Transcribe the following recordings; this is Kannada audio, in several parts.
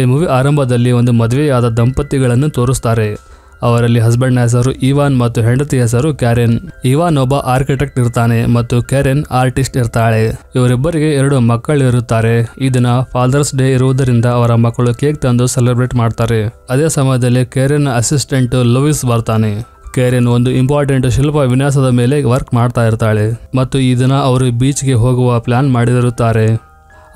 ಈ ಮೂವಿ ಆರಂಭದಲ್ಲಿ ಒಂದು ಮದುವೆಯಾದ ದಂಪತಿಗಳನ್ನು ತೋರಿಸ್ತಾರೆ ಅವರಲ್ಲಿ ಹಸ್ಬೆಂಡ್ನ ಹೆಸರು ಇವಾನ್ ಮತ್ತು ಹೆಂಡತಿ ಹೆಸರು ಕ್ಯಾರೆನ್ ಇವಾನ್ ಒಬ್ಬ ಆರ್ಕಿಟೆಕ್ಟ್ ಇರ್ತಾನೆ ಮತ್ತು ಕ್ಯಾರೆನ್ ಆರ್ಟಿಸ್ಟ್ ಇರ್ತಾಳೆ ಇವರಿಬ್ಬರಿಗೆ ಎರಡು ಮಕ್ಕಳು ಇರುತ್ತಾರೆ ಈ ದಿನ ಫಾದರ್ಸ್ ಡೇ ಇರುವುದರಿಂದ ಅವರ ಮಕ್ಕಳು ಕೇಕ್ ತಂದು ಸೆಲೆಬ್ರೇಟ್ ಮಾಡ್ತಾರೆ ಅದೇ ಸಮಯದಲ್ಲಿ ಕೆರೆನ್ ಅಸಿಸ್ಟೆಂಟ್ ಲೂಯಿಸ್ ಬರ್ತಾನೆ ಕ್ಯಾರೆನ್ ಒಂದು ಇಂಪಾರ್ಟೆಂಟ್ ಶಿಲ್ಪ ವಿನ್ಯಾಸದ ಮೇಲೆ ವರ್ಕ್ ಮಾಡ್ತಾ ಇರ್ತಾಳೆ ಮತ್ತು ಈ ದಿನ ಅವರು ಬೀಚ್ಗೆ ಹೋಗುವ ಪ್ಲಾನ್ ಮಾಡಿರುತ್ತಾರೆ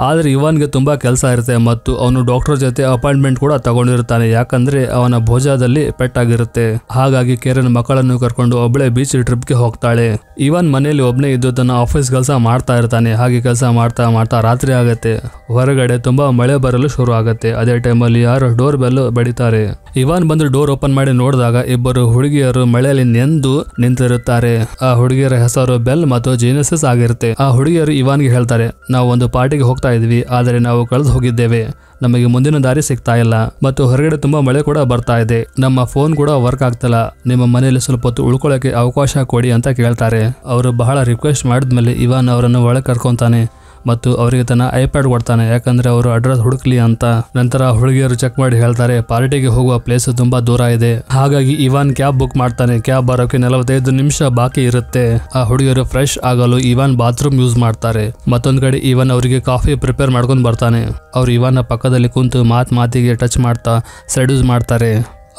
ಆದರೆ ಇವನ್ಗೆ ತುಂಬ ಕೆಲಸ ಇರುತ್ತೆ ಮತ್ತು ಅವನು ಡಾಕ್ಟರ್ ಜೊತೆ ಅಪಾಯಿಂಟ್ಮೆಂಟ್ ಕೂಡ ತಗೊಂಡಿರುತ್ತಾನೆ ಯಾಕಂದ್ರೆ ಅವನ ಭೋಜಾದಲ್ಲಿ ಪೆಟ್ಟಾಗಿರುತ್ತೆ ಹಾಗಾಗಿ ಕೇರನ್ ಮಕ್ಕಳನ್ನು ಕರ್ಕೊಂಡು ಒಬ್ಬಳೆ ಬೀಚ್ ಟ್ರಿಪ್ಗೆ ಹೋಗ್ತಾಳೆ ಇವನ್ ಮನೆಯಲ್ಲಿ ಒಬ್ಬನೇ ಇದ್ದು ತನ್ನ ಆಫೀಸ್ ಕೆಲಸ ಮಾಡ್ತಾ ಇರ್ತಾನೆ ಹಾಗೆ ಕೆಲಸ ಮಾಡ್ತಾ ಮಾಡ್ತಾ ರಾತ್ರಿ ಆಗತ್ತೆ ಹೊರಗಡೆ ತುಂಬಾ ಮಳೆ ಬರಲು ಶುರು ಆಗುತ್ತೆ ಅದೇ ಟೈಮಲ್ಲಿ ಯಾರು ಡೋರ್ ಬೆಲ್ ಬಡಿತಾರೆ ಇವಾನ್ ಬಂದು ಡೋರ್ ಓಪನ್ ಮಾಡಿ ನೋಡಿದಾಗ ಇಬ್ಬರು ಹುಡುಗಿಯರು ಮಳೆಯಲ್ಲಿ ನೆಂದು ನಿಂತಿರುತ್ತಾರೆ ಆ ಹುಡುಗಿಯರ ಹೆಸರು ಬೆಲ್ ಮತ್ತು ಜೀನಸಸ್ ಆಗಿರುತ್ತೆ ಆ ಹುಡುಗಿಯರು ಇವಾನ್ಗೆ ಹೇಳ್ತಾರೆ ನಾವು ಒಂದು ಪಾರ್ಟಿಗೆ ಹೋಗ್ತಾ ಹೋಗ್ತಾ ಇದ್ವಿ ಆದರೆ ನಾವು ಕಳೆದು ಹೋಗಿದ್ದೇವೆ ನಮಗೆ ಮುಂದಿನ ದಾರಿ ಸಿಗ್ತಾ ಇಲ್ಲ ಮತ್ತು ಹೊರಗಡೆ ತುಂಬಾ ಮಳೆ ಕೂಡ ಬರ್ತಾ ಇದೆ ನಮ್ಮ ಫೋನ್ ಕೂಡ ವರ್ಕ್ ಆಗ್ತಲ್ಲ ನಿಮ್ಮ ಮನೆಯಲ್ಲಿ ಸ್ವಲ್ಪ ಹೊತ್ತು ಉಳ್ಕೊಳ್ಳೋಕೆ ಅವಕಾಶ ಕೊಡಿ ಅಂತ ಕೇಳ್ತಾರೆ ಅವರು ಬಹಳ ರಿಕ್ವೆಸ್ಟ್ ಮಾಡಿದ್ಮೇಲೆ ಇವಾನ್ ಅವರನ್ನು ಒಳಗೆ ಕರ್ಕೊಂತಾನೆ ಮತ್ತು ಅವರಿಗೆ ತನ್ನ ಐಪ್ಯಾಡ್ ಕೊಡ್ತಾನೆ ಯಾಕಂದ್ರೆ ಅವರು ಅಡ್ರೆಸ್ ಹುಡುಕ್ಲಿ ಅಂತ ನಂತರ ಹುಡುಗಿಯರು ಚೆಕ್ ಮಾಡಿ ಹೇಳ್ತಾರೆ ಪಾರ್ಟಿಗೆ ಹೋಗುವ ಪ್ಲೇಸ್ ತುಂಬಾ ದೂರ ಇದೆ ಹಾಗಾಗಿ ಇವಾನ್ ಕ್ಯಾಬ್ ಬುಕ್ ಮಾಡ್ತಾನೆ ಕ್ಯಾಬ್ ಬರೋಕೆ ನಲವತ್ತೈದು ನಿಮಿಷ ಬಾಕಿ ಇರುತ್ತೆ ಆ ಹುಡುಗಿಯರು ಫ್ರೆಶ್ ಆಗಲು ಇವಾನ್ ಬಾತ್ರೂಮ್ ಯೂಸ್ ಮಾಡ್ತಾರೆ ಮತ್ತೊಂದ್ ಕಡೆ ಇವಾನ್ ಅವರಿಗೆ ಕಾಫಿ ಪ್ರಿಪೇರ್ ಮಾಡ್ಕೊಂಡು ಬರ್ತಾನೆ ಅವ್ರು ಇವಾನ್ ಪಕ್ಕದಲ್ಲಿ ಕುಂತು ಮಾತ್ ಮಾತಿಗೆ ಟಚ್ ಮಾಡ್ತಾ ಸೆಡ್ಯೂಸ್ ಮಾಡ್ತಾರೆ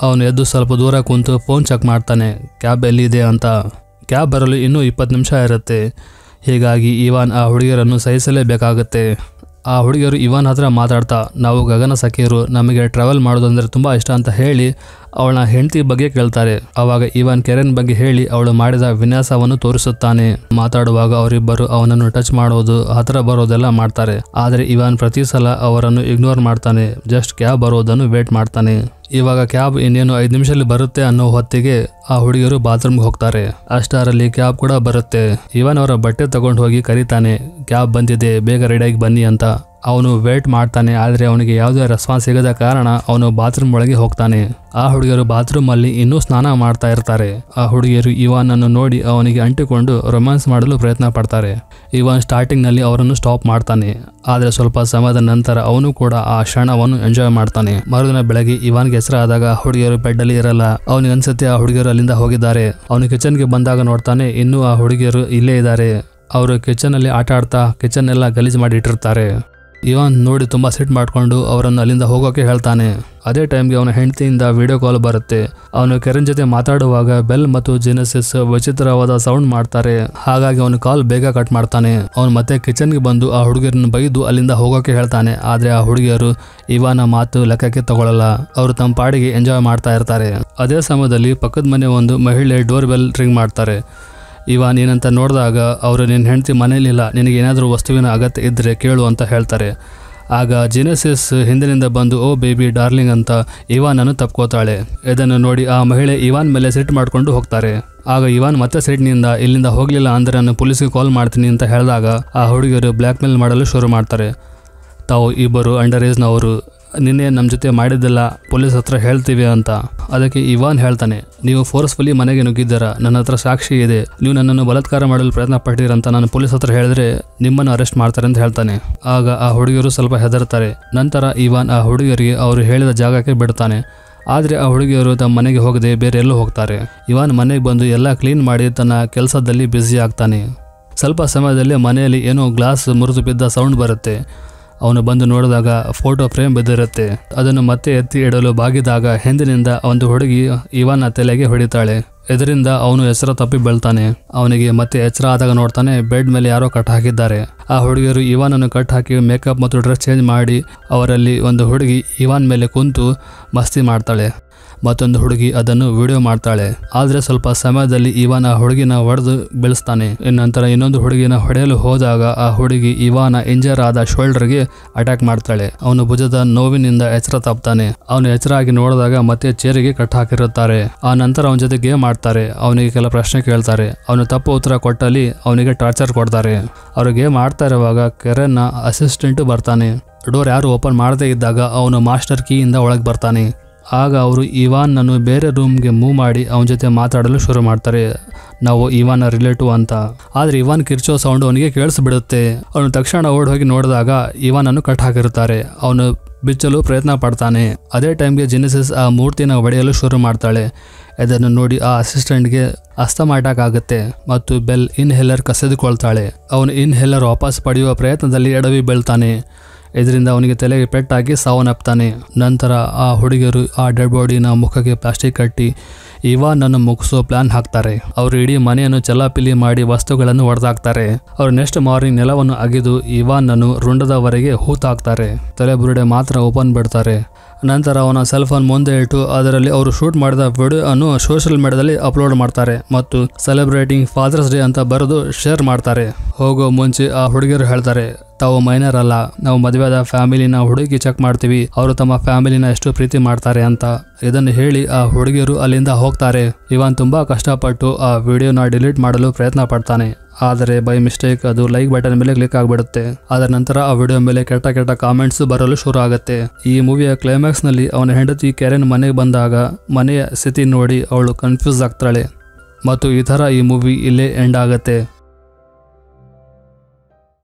ಅವನು ಎದ್ದು ಸ್ವಲ್ಪ ದೂರ ಕುಂತು ಫೋನ್ ಚೆಕ್ ಮಾಡ್ತಾನೆ ಕ್ಯಾಬ್ ಎಲ್ಲಿದೆ ಅಂತ ಕ್ಯಾಬ್ ಬರಲು ಇನ್ನೂ ಇಪ್ಪತ್ತು ನಿಮಿಷ ಇರುತ್ತೆ ಹೀಗಾಗಿ ಇವಾನ್ ಆ ಹುಡುಗಿಯರನ್ನು ಸಹಿಸಲೇಬೇಕಾಗುತ್ತೆ ಆ ಹುಡುಗಿಯರು ಇವಾನ್ ಹತ್ರ ಮಾತಾಡ್ತಾ ನಾವು ಗಗನ ಸಖಿಯರು ನಮಗೆ ಟ್ರಾವೆಲ್ ಮಾಡೋದಂದರೆ ತುಂಬ ಇಷ್ಟ ಅಂತ ಹೇಳಿ ಅವಳ ಹೆಂಡತಿ ಬಗ್ಗೆ ಕೇಳ್ತಾರೆ ಆವಾಗ ಇವನ್ ಕೆರೆನ್ ಬಗ್ಗೆ ಹೇಳಿ ಅವಳು ಮಾಡಿದ ವಿನ್ಯಾಸವನ್ನು ತೋರಿಸುತ್ತಾನೆ ಮಾತಾಡುವಾಗ ಅವರಿಬ್ಬರು ಅವನನ್ನು ಟಚ್ ಮಾಡೋದು ಹತ್ರ ಬರೋದೆಲ್ಲ ಮಾಡ್ತಾರೆ ಆದರೆ ಇವನ್ ಪ್ರತಿ ಸಲ ಅವರನ್ನು ಇಗ್ನೋರ್ ಮಾಡ್ತಾನೆ ಜಸ್ಟ್ ಕ್ಯಾಬ್ ಬರೋದನ್ನು ವೇಟ್ ಮಾಡ್ತಾನೆ ಇವಾಗ ಕ್ಯಾಬ್ ಇನ್ನೇನು ಐದು ನಿಮಿಷದಲ್ಲಿ ಬರುತ್ತೆ ಅನ್ನೋ ಹೊತ್ತಿಗೆ ಆ ಹುಡುಗಿಯರು ಬಾತ್ರೂಮ್ಗೆ ಹೋಗ್ತಾರೆ ಅಷ್ಟರಲ್ಲಿ ಕ್ಯಾಬ್ ಕೂಡ ಬರುತ್ತೆ ಇವನ್ ಅವರ ಬಟ್ಟೆ ತಗೊಂಡು ಹೋಗಿ ಕರೀತಾನೆ ಕ್ಯಾಬ್ ಬಂದಿದೆ ಬೇಗ ರೆಡಿಯಾಗಿ ಬನ್ನಿ ಅಂತ ಅವನು ವೇಟ್ ಮಾಡ್ತಾನೆ ಆದರೆ ಅವನಿಗೆ ಯಾವುದೇ ರೆಸ್ಪಾನ್ಸ್ ಸಿಗದ ಕಾರಣ ಅವನು ಬಾತ್ರೂಮ್ ಒಳಗೆ ಹೋಗ್ತಾನೆ ಆ ಹುಡುಗಿಯರು ಬಾತ್ರೂಮ್ ಅಲ್ಲಿ ಇನ್ನೂ ಸ್ನಾನ ಮಾಡ್ತಾ ಇರ್ತಾರೆ ಆ ಹುಡುಗಿಯರು ಇವಾನ್ ಅನ್ನು ನೋಡಿ ಅವನಿಗೆ ಅಂಟಿಕೊಂಡು ರೊಮ್ಯಾನ್ಸ್ ಮಾಡಲು ಪ್ರಯತ್ನ ಪಡ್ತಾರೆ ಇವಾನ್ ಸ್ಟಾರ್ಟಿಂಗ್ ನಲ್ಲಿ ಅವರನ್ನು ಸ್ಟಾಪ್ ಮಾಡ್ತಾನೆ ಆದರೆ ಸ್ವಲ್ಪ ಸಮಯದ ನಂತರ ಅವನು ಕೂಡ ಆ ಕ್ಷಣವನ್ನು ಎಂಜಾಯ್ ಮಾಡ್ತಾನೆ ಮರುದಿನ ಬೆಳಗ್ಗೆ ಇವನ್ಗೆ ಆದಾಗ ಹುಡುಗಿಯರು ಬೆಡ್ ಅಲ್ಲಿ ಇರಲ್ಲ ಅವನಿಗೆ ಅನ್ಸುತ್ತೆ ಆ ಹುಡುಗಿಯರು ಅಲ್ಲಿಂದ ಹೋಗಿದ್ದಾರೆ ಅವನು ಕಿಚನ್ ಗೆ ಬಂದಾಗ ನೋಡ್ತಾನೆ ಇನ್ನೂ ಆ ಹುಡುಗಿಯರು ಇಲ್ಲೇ ಇದ್ದಾರೆ ಅವರು ಕಿಚನ್ ಅಲ್ಲಿ ಆಟ ಆಡ್ತಾ ಕಿಚನ್ ಎಲ್ಲ ಗಲೀಜು ಮಾಡಿ ಇಟ್ಟಿರ್ತಾರೆ ಇವನ್ ನೋಡಿ ತುಂಬಾ ಸಿಟ್ ಮಾಡಿಕೊಂಡು ಅವರನ್ನು ಅಲ್ಲಿಂದ ಹೋಗೋಕೆ ಹೇಳ್ತಾನೆ ಅದೇ ಟೈಮ್ಗೆ ಅವನ ಹೆಂಡತಿಯಿಂದ ವಿಡಿಯೋ ಕಾಲ್ ಬರುತ್ತೆ ಅವನು ಕೆರೆನ್ ಜೊತೆ ಮಾತಾಡುವಾಗ ಬೆಲ್ ಮತ್ತು ಜೆನಸಿಸ್ ವಿಚಿತ್ರವಾದ ಸೌಂಡ್ ಮಾಡ್ತಾರೆ ಹಾಗಾಗಿ ಅವನು ಕಾಲ್ ಬೇಗ ಕಟ್ ಮಾಡ್ತಾನೆ ಅವನು ಮತ್ತೆ ಕಿಚನ್ಗೆ ಬಂದು ಆ ಹುಡುಗಿಯರನ್ನು ಬೈದು ಅಲ್ಲಿಂದ ಹೋಗೋಕೆ ಹೇಳ್ತಾನೆ ಆದರೆ ಆ ಹುಡುಗಿಯರು ಇವನ ಮಾತು ಲೆಕ್ಕಕ್ಕೆ ತಗೊಳ್ಳಲ್ಲ ಅವರು ತಮ್ಮ ಪಾಡಿಗೆ ಎಂಜಾಯ್ ಮಾಡ್ತಾ ಇರ್ತಾರೆ ಅದೇ ಸಮಯದಲ್ಲಿ ಪಕ್ಕದ ಮನೆ ಒಂದು ಮಹಿಳೆ ಡೋರ್ ಬೆಲ್ ರಿಂಗ್ ಮಾಡ್ತಾರೆ ಇವ ನೀನಂತ ನೋಡಿದಾಗ ಅವರು ನಿನ್ನ ಹೆಂಡತಿ ಮನೇಲಿಲ್ಲ ಏನಾದರೂ ವಸ್ತುವಿನ ಅಗತ್ಯ ಇದ್ದರೆ ಕೇಳು ಅಂತ ಹೇಳ್ತಾರೆ ಆಗ ಜಿನೆಸಿಸ್ ಹಿಂದಿನಿಂದ ಬಂದು ಓ ಬೇಬಿ ಡಾರ್ಲಿಂಗ್ ಅಂತ ಇವಾನನ್ನು ತಪ್ಕೋತಾಳೆ ಇದನ್ನು ನೋಡಿ ಆ ಮಹಿಳೆ ಇವಾನ್ ಮೇಲೆ ಸಿಟ್ಟು ಮಾಡಿಕೊಂಡು ಹೋಗ್ತಾರೆ ಆಗ ಇವಾನ್ ಮತ್ತೆ ಸೈಡ್ನಿಂದ ಇಲ್ಲಿಂದ ಹೋಗಲಿಲ್ಲ ಅಂದರೆ ನಾನು ಪೊಲೀಸ್ಗೆ ಕಾಲ್ ಮಾಡ್ತೀನಿ ಅಂತ ಹೇಳಿದಾಗ ಆ ಹುಡುಗಿಯರು ಬ್ಲ್ಯಾಕ್ ಮೇಲ್ ಮಾಡಲು ಶುರು ಮಾಡ್ತಾರೆ ತಾವು ಇಬ್ಬರು ಅಂಡರ್ ಏಜ್ನವರು ನಿನ್ನೆ ನಮ್ಮ ಜೊತೆ ಮಾಡಿದ್ದೆಲ್ಲ ಪೊಲೀಸ್ ಹತ್ರ ಹೇಳ್ತೀವಿ ಅಂತ ಅದಕ್ಕೆ ಇವಾನ್ ಹೇಳ್ತಾನೆ ನೀವು ಫೋರ್ಸ್ಫುಲಿ ಮನೆಗೆ ನುಗ್ಗಿದ್ದೀರ ನನ್ನ ಹತ್ರ ಸಾಕ್ಷಿ ಇದೆ ನೀವು ನನ್ನನ್ನು ಬಲತ್ಕಾರ ಮಾಡಲು ಪ್ರಯತ್ನ ಪಟ್ಟಿರಂತ ನಾನು ಪೊಲೀಸ್ ಹತ್ರ ಹೇಳಿದ್ರೆ ನಿಮ್ಮನ್ನು ಅರೆಸ್ಟ್ ಮಾಡ್ತಾರೆ ಅಂತ ಹೇಳ್ತಾನೆ ಆಗ ಆ ಹುಡುಗಿಯರು ಸ್ವಲ್ಪ ಹೆದರ್ತಾರೆ ನಂತರ ಇವಾನ್ ಆ ಹುಡುಗಿಯರಿಗೆ ಅವರು ಹೇಳಿದ ಜಾಗಕ್ಕೆ ಬಿಡ್ತಾನೆ ಆದರೆ ಆ ಹುಡುಗಿಯರು ತಮ್ಮ ಮನೆಗೆ ಹೋಗದೆ ಬೇರೆ ಎಲ್ಲೂ ಹೋಗ್ತಾರೆ ಇವಾನ್ ಮನೆಗೆ ಬಂದು ಎಲ್ಲ ಕ್ಲೀನ್ ಮಾಡಿ ತನ್ನ ಕೆಲಸದಲ್ಲಿ ಬ್ಯುಸಿ ಆಗ್ತಾನೆ ಸ್ವಲ್ಪ ಸಮಯದಲ್ಲಿ ಮನೆಯಲ್ಲಿ ಏನೋ ಗ್ಲಾಸ್ ಮುರಿದು ಬಿದ್ದ ಸೌಂಡ್ ಬರುತ್ತೆ ಅವನು ಬಂದು ನೋಡಿದಾಗ ಫೋಟೋ ಫ್ರೇಮ್ ಬಿದ್ದಿರುತ್ತೆ ಅದನ್ನು ಮತ್ತೆ ಎತ್ತಿ ಇಡಲು ಬಾಗಿದಾಗ ಹಿಂದಿನಿಂದ ಒಂದು ಹುಡುಗಿ ಇವನ ತಲೆಗೆ ಹೊಡಿತಾಳೆ ಇದರಿಂದ ಅವನು ಹೆಸರು ತಪ್ಪಿ ಬೆಳ್ತಾನೆ ಅವನಿಗೆ ಮತ್ತೆ ಎಚ್ಚರ ಆದಾಗ ನೋಡ್ತಾನೆ ಬೆಡ್ ಮೇಲೆ ಯಾರೋ ಕಟ್ ಹಾಕಿದ್ದಾರೆ ಆ ಹುಡುಗಿಯರು ಇವನನ್ನು ಕಟ್ ಹಾಕಿ ಮೇಕಪ್ ಮತ್ತು ಡ್ರೆಸ್ ಚೇಂಜ್ ಮಾಡಿ ಅವರಲ್ಲಿ ಒಂದು ಹುಡುಗಿ ಇವನ್ ಮೇಲೆ ಕುಂತು ಮಸ್ತಿ ಮಾಡ್ತಾಳೆ ಮತ್ತೊಂದು ಹುಡುಗಿ ಅದನ್ನು ವಿಡಿಯೋ ಮಾಡ್ತಾಳೆ ಆದರೆ ಸ್ವಲ್ಪ ಸಮಯದಲ್ಲಿ ಇವಾನ ಹುಡುಗಿನ ಹೊಡೆದು ಬೆಳೆಸ್ತಾನೆ ನಂತರ ಇನ್ನೊಂದು ಹುಡುಗಿನ ಹೊಡೆಯಲು ಹೋದಾಗ ಆ ಹುಡುಗಿ ಇವಾನ ಇಂಜರ್ ಆದ ಶೋಲ್ಡರ್ಗೆ ಅಟ್ಯಾಕ್ ಮಾಡ್ತಾಳೆ ಅವನು ಭುಜದ ನೋವಿನಿಂದ ಎಚ್ಚರ ತಾಪ್ತಾನೆ ಅವನು ಎಚ್ಚರ ನೋಡಿದಾಗ ಮತ್ತೆ ಚೇರಿಗೆ ಕಟ್ ಹಾಕಿರುತ್ತಾರೆ ಆ ನಂತರ ಅವನ ಜೊತೆ ಗೇಮ್ ಮಾಡ್ತಾರೆ ಅವನಿಗೆ ಕೆಲ ಪ್ರಶ್ನೆ ಕೇಳ್ತಾರೆ ಅವನು ತಪ್ಪು ಉತ್ತರ ಕೊಟ್ಟಲ್ಲಿ ಅವನಿಗೆ ಟಾರ್ಚರ್ ಕೊಡ್ತಾರೆ ಗೇಮ್ ಆಡ್ತಾ ಇರುವಾಗ ಕೆರೆನ್ನ ಅಸಿಸ್ಟೆಂಟು ಬರ್ತಾನೆ ಡೋರ್ ಯಾರು ಓಪನ್ ಮಾಡದೇ ಇದ್ದಾಗ ಅವನು ಮಾಸ್ಟರ್ ಕೀಯಿಂದ ಒಳಗೆ ಬರ್ತಾನೆ ಆಗ ಅವರು ಇವಾನ್ನನ್ನು ಬೇರೆ ರೂಮ್ಗೆ ಮೂವ್ ಮಾಡಿ ಅವನ ಜೊತೆ ಮಾತಾಡಲು ಶುರು ಮಾಡ್ತಾರೆ ನಾವು ಇವಾನ ರಿಲೇಟಿವ್ ಅಂತ ಆದ್ರೆ ಇವನ್ ಕಿರ್ಚೋ ಸೌಂಡ್ ಅವನಿಗೆ ಕೇಳಿಸ್ಬಿಡುತ್ತೆ ಅವನು ತಕ್ಷಣ ಓಡ್ ಹೋಗಿ ನೋಡಿದಾಗ ಅನ್ನು ಕಟ್ ಹಾಕಿರುತ್ತಾರೆ ಅವನು ಬಿಚ್ಚಲು ಪ್ರಯತ್ನ ಪಡ್ತಾನೆ ಅದೇ ಟೈಮ್ಗೆ ಜೆನಿಸಿಸ್ ಆ ಮೂರ್ತಿನ ಒಡೆಯಲು ಶುರು ಮಾಡ್ತಾಳೆ ಇದನ್ನು ನೋಡಿ ಆ ಅಸಿಸ್ಟೆಂಟ್ಗೆ ಅಸ್ತಮ ಅಟ್ಯಾಕ್ ಆಗುತ್ತೆ ಮತ್ತು ಬೆಲ್ ಇನ್ಹೇಲರ್ ಕಸೆದುಕೊಳ್ತಾಳೆ ಅವನು ಇನ್ಹೇಲರ್ ವಾಪಸ್ ಪಡೆಯುವ ಪ್ರಯತ್ನದಲ್ಲಿ ಎಡವಿ ಬೀಳ್ತಾನೆ ಇದರಿಂದ ಅವನಿಗೆ ತಲೆಗೆ ಪೆಟ್ಟಾಗಿ ಸಾವನ್ನಪ್ತಾನೆ ನಂತರ ಆ ಹುಡುಗಿಯರು ಆ ಡೆಡ್ ಬಾಡಿನ ಮುಖಕ್ಕೆ ಪ್ಲಾಸ್ಟಿಕ್ ಕಟ್ಟಿ ಇವಾನನ್ನು ಮುಗಿಸೋ ಪ್ಲಾನ್ ಹಾಕ್ತಾರೆ ಅವರು ಇಡೀ ಮನೆಯನ್ನು ಚಲಾಪಿಲಿ ಮಾಡಿ ವಸ್ತುಗಳನ್ನು ಹೊಡೆದಾಕ್ತಾರೆ ಅವರು ನೆಕ್ಸ್ಟ್ ಮಾರ್ನಿಂಗ್ ನೆಲವನ್ನು ಅಗೆದು ಇವಾನ್ ರುಂಡದವರೆಗೆ ಹೂತಾಕ್ತಾರೆ ತಲೆಬುರುಡೆ ಮಾತ್ರ ಓಪನ್ ಬಿಡ್ತಾರೆ ನಂತರ ಅವನ ಸೆಲ್ ಮುಂದೆ ಇಟ್ಟು ಅದರಲ್ಲಿ ಅವರು ಶೂಟ್ ಮಾಡಿದ ವಿಡಿಯೋ ಅನ್ನು ಸೋಷಿಯಲ್ ಮೀಡಿಯಾದಲ್ಲಿ ಅಪ್ಲೋಡ್ ಮಾಡ್ತಾರೆ ಮತ್ತು ಸೆಲೆಬ್ರೇಟಿಂಗ್ ಫಾದರ್ಸ್ ಡೇ ಅಂತ ಬರೆದು ಶೇರ್ ಮಾಡ್ತಾರೆ ಹೋಗೋ ಮುಂಚೆ ಆ ಹುಡುಗಿಯರು ಹೇಳ್ತಾರೆ ತಾವು ಮೈನರ್ ಅಲ್ಲ ನಾವು ಮದುವೆಯಾದ ಫ್ಯಾಮಿಲಿನ ಹುಡುಗಿ ಚೆಕ್ ಮಾಡ್ತೀವಿ ಅವರು ತಮ್ಮ ಫ್ಯಾಮಿಲಿನ ಎಷ್ಟು ಪ್ರೀತಿ ಮಾಡ್ತಾರೆ ಅಂತ ಇದನ್ನು ಹೇಳಿ ಆ ಹುಡುಗಿಯರು ಅಲ್ಲಿಂದ ಹೋಗ್ತಾರೆ ಇವನ್ ತುಂಬಾ ಕಷ್ಟಪಟ್ಟು ಆ ವಿಡಿಯೋನ ಡಿಲೀಟ್ ಮಾಡಲು ಪ್ರಯತ್ನ ಪಡ್ತಾನೆ ಆದರೆ ಬೈ ಮಿಸ್ಟೇಕ್ ಅದು ಲೈಕ್ ಬಟನ್ ಮೇಲೆ ಕ್ಲಿಕ್ ಆಗಿಬಿಡುತ್ತೆ ಅದರ ನಂತರ ಆ ವಿಡಿಯೋ ಮೇಲೆ ಕೆಟ್ಟ ಕೆಟ್ಟ ಕಾಮೆಂಟ್ಸ್ ಬರಲು ಶುರು ಆಗುತ್ತೆ ಈ ಮೂವಿಯ ಕ್ಲೈಮ್ಯಾಕ್ಸ್ ನಲ್ಲಿ ಅವನ ಹೆಂಡತಿ ಕೆರೆನ್ ಮನೆಗೆ ಬಂದಾಗ ಮನೆಯ ಸ್ಥಿತಿ ನೋಡಿ ಅವಳು ಕನ್ಫ್ಯೂಸ್ ಆಗ್ತಾಳೆ ಮತ್ತು ಈ ಥರ ಈ ಮೂವಿ ಇಲ್ಲೇ ಎಂಡ್ ಆಗುತ್ತೆ